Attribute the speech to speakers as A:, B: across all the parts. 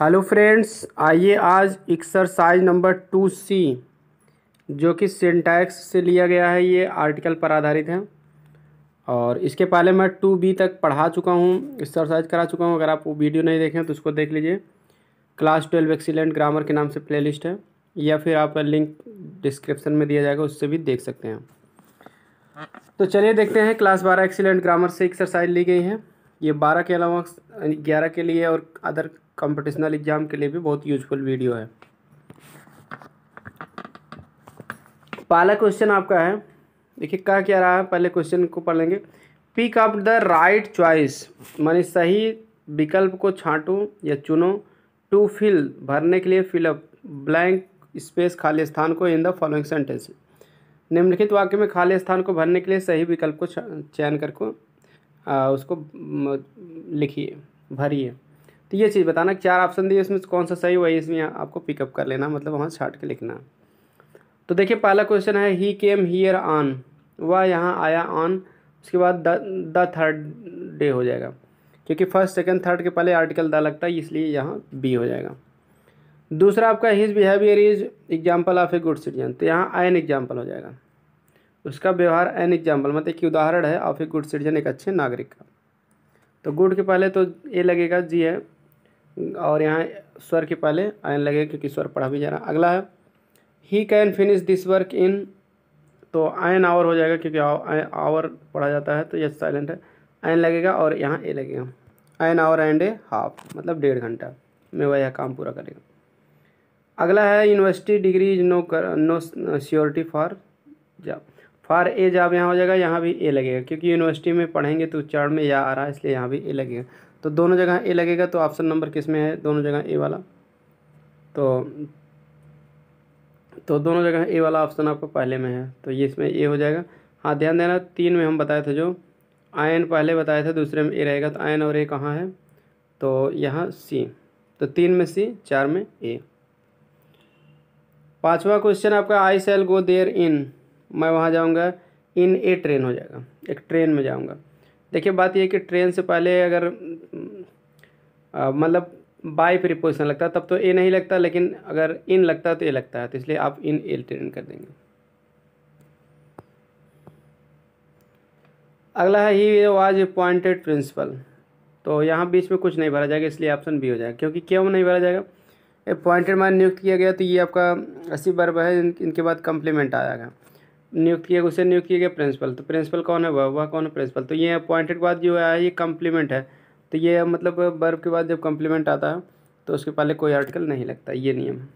A: hello friends आइए आज exercise number to सी जो कि सिंटैक्स से लिया गया है ये आर्टिकल पर आधारित है और इसके पहले मैं टू बी तक पढ़ा चुका हूँ एक्सरसाइज करा चुका हूँ अगर आप वो वीडियो नहीं देखें तो उसको देख लीजिए क्लास ट्वेल्व एक्सीलेंट ग्रामर के नाम से प्ले है या फिर आप लिंक डिस्क्रिप्शन में दिया जाएगा उससे भी देख सकते हैं तो चलिए देखते हैं क्लास बारह एक्सीलेंट ग्रामर से एक्सरसाइज ली गई है ये बारह के अलावा ग्यारह के लिए और अदर कंपटीशनल एग्ज़ाम के लिए भी बहुत यूजफुल वीडियो है पहला क्वेश्चन आपका है देखिए कहा क्या रहा है पहले क्वेश्चन को पढ़ लेंगे pick up the right choice मानी सही विकल्प को छांटो या चुनो टू फिल भरने के लिए फिलअप ब्लैंक स्पेस खाली स्थान को इन द फॉलोइंग सेंटेंस निम्नलिखित वाक्य में खाली स्थान को भरने के लिए सही विकल्प को चयन करके उसको लिखिए भरिए तो ये चीज़ बताना चार ऑप्शन दिए इसमें कौन सा सही वही इसमें आपको पिकअप कर लेना मतलब वहाँ छाट के लिखना तो देखिए पहला क्वेश्चन है ही केम हीयर ऑन वह यहाँ आया ऑन उसके बाद द थर्ड डे हो जाएगा क्योंकि फर्स्ट सेकंड थर्ड के पहले आर्टिकल द लगता है इसलिए यहाँ बी हो जाएगा दूसरा आपका his behaviour is example of a good citizen तो यहाँ एन एग्जाम्पल हो जाएगा उसका व्यवहार एन एग्जाम्पल मतलब कि उदाहरण है ऑफ ए गुड सिटीजन एक अच्छे नागरिक का तो गुड के पहले तो ए लगेगा जी है और यहाँ स्वर के पहले आयन लगेगा क्योंकि स्वर पढ़ा भी जा रहा अगला है he can finish this work in तो आयन आवर हो जाएगा क्योंकि आवर पढ़ा जाता है तो यह साइलेंट है आयन लगेगा और यहाँ ए लगेगा an hour and a half मतलब डेढ़ घंटा में वह यह काम पूरा करेगा अगला है यूनिवर्सिटी डिग्री इज नो कर, no surety for job for a job यहाँ हो जाएगा यहाँ भी ए लगेगा क्योंकि यूनिवर्सिटी में पढ़ेंगे तो उच्चारण में या आ रहा है इसलिए यहाँ भी ए लगेगा तो दोनों जगह ए लगेगा तो ऑप्शन नंबर किस में है दोनों जगह ए वाला तो तो दोनों जगह ए वाला ऑप्शन आपको पहले में है तो ये इसमें ए हो जाएगा हाँ ध्यान देना तीन में हम बताए थे जो आयन पहले बताए थे दूसरे में ए रहेगा तो आयन और ए कहाँ है तो यहाँ सी तो तीन में सी चार में ए पांचवा क्वेश्चन आपका आई सेल गो देयर इन मैं वहाँ जाऊँगा इन ए ट्रेन हो जाएगा एक ट्रेन में जाऊँगा देखिए बात यह कि ट्रेन से पहले अगर मतलब बाई प्रिपोजिशन लगता तब तो ए नहीं लगता लेकिन अगर इन लगता तो ए लगता है तो इसलिए आप इन एल ट्रेन कर देंगे अगला है ही वाज अपॉइंटेड प्रिंसिपल तो यहाँ बीच में कुछ नहीं भरा जाएगा इसलिए ऑप्शन बी हो जाएगा क्योंकि क्यों नहीं भरा जाएगा अपॉइंटेड मान नियुक्त किया गया तो ये आपका अस्सी बर्ब है इन, इनके बाद कम्प्लीमेंट आ जाएगा नियुक्त किया उसे नियुक्त किया गया प्रिंसिपल तो प्रिंसिपल कौन है वह वह कौन है प्रिंसिपल तो ये अपॉइंटेड के बाद जो है ये कम्प्लीमेंट है तो ये मतलब बर्फ के बाद जब कम्प्लीमेंट आता है तो उसके पहले कोई आर्टिकल नहीं लगता ये नियम है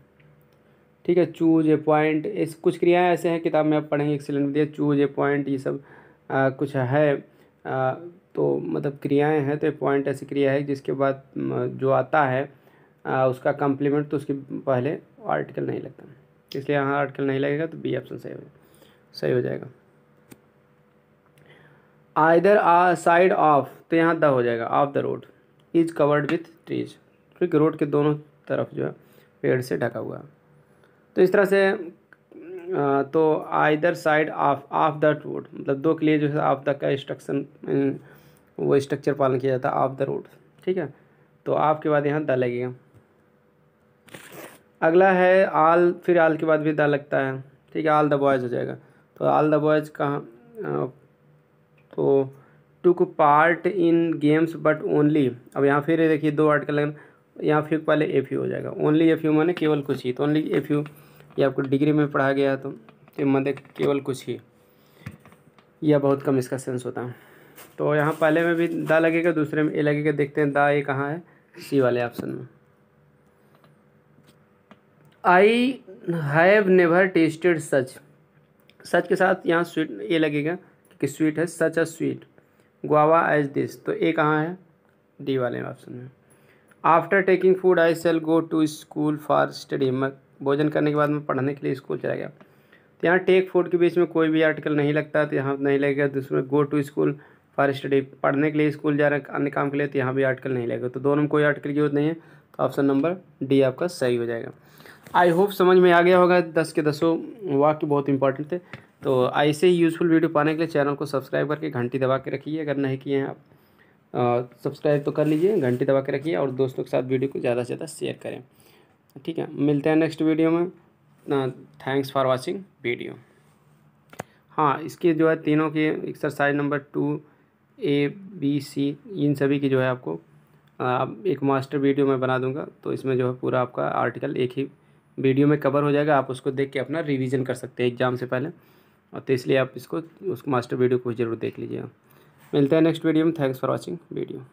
A: ठीक है चूज ए पॉइंट इस कुछ क्रियाएं ऐसे हैं किताब में आप पढ़ेंगे एक्सीलेंट दिया चूज ए पॉइंट ये सब आ, कुछ है आ, तो मतलब क्रियाएं हैं तो ए पॉइंट ऐसी क्रिया है जिसके बाद जो आता है आ, उसका कम्प्लीमेंट तो उसके पहले आर्टिकल नहीं लगता इसलिए यहाँ आर्टिकल नहीं लगेगा तो बी ऑप्शन सही होगा सही हो जाएगा आइदर आ साइड ऑफ तो यहाँ द हो जाएगा of the road is covered with trees क्योंकि रोड के दोनों तरफ जो है पेड़ से ढका हुआ है तो इस तरह से तो either side of of the road मतलब दो के लिए जो है ऑफ द का इंस्ट्रक्शन वो स्ट्रक्चर पालन किया जाता है ऑफ द रोड ठीक है तो ऑफ के बाद यहाँ द लगेगा अगला है आल फिर आल के बाद भी द लगता है ठीक है आल द बॉयज़ हो जाएगा तो ऑल द बॉयज़ कहाँ तो took part in games but only अब यहाँ फिर देखिए दो का लगन यहाँ फिर पहले एफ यू हो जाएगा ओनली एफ यू माने केवल कुछ ही तो ओनली एफ यू ये आपको डिग्री में पढ़ा गया तो देख केवल कुछ ही यह बहुत कम इसका सेंस होता है तो यहाँ पहले में भी दा लगेगा दूसरे में ए लगेगा देखते हैं दा ये कहाँ है सी वाले ऑप्शन में I have never tested such such के साथ यहाँ स्वीट ये लगेगा कि स्वीट है such a sweet guava as this तो ए कहाँ है डी वाले ऑप्शन में after taking food I shall go to school for study मैं भोजन करने के बाद मैं पढ़ने के लिए स्कूल चला गया तो यहाँ टेक फूड के बीच में कोई भी आर्टिकल नहीं लगता तो यहाँ नहीं लगेगा दूसरे go to school for study पढ़ने के लिए स्कूल जा रहे अन्य काम के लिए तो यहाँ भी आर्टिकल नहीं लगेगा तो दोनों में कोई आर्टिकल की जरूरत नहीं है ऑप्शन नंबर डी आपका सही हो जाएगा आई होप समझ में आ गया होगा दस के दसों वाक्य बहुत इंपॉर्टेंट थे तो ऐसे ही यूज़फुल वीडियो पाने के लिए चैनल को सब्सक्राइब करके घंटी दबा के रखिए अगर नहीं किए हैं आप सब्सक्राइब तो कर लीजिए घंटी दबा के रखिए और दोस्तों के साथ वीडियो को ज़्यादा से ज़्यादा शेयर करें ठीक है मिलते हैं नेक्स्ट वीडियो में थैंक्स फॉर वॉचिंग वीडियो हाँ इसके जो है तीनों के exercise number two A B C इन सभी की जो है आपको आप एक मास्टर वीडियो मैं बना दूंगा तो इसमें जो है पूरा आपका आर्टिकल एक ही वीडियो में कवर हो जाएगा आप उसको देख के अपना रिवीजन कर सकते हैं एग्ज़ाम से पहले और तो इसलिए आप इसको उस मास्टर वीडियो को ज़रूर देख लीजिएगा मिलते हैं नेक्स्ट वीडियो में थैंक्स फॉर वॉचिंग वीडियो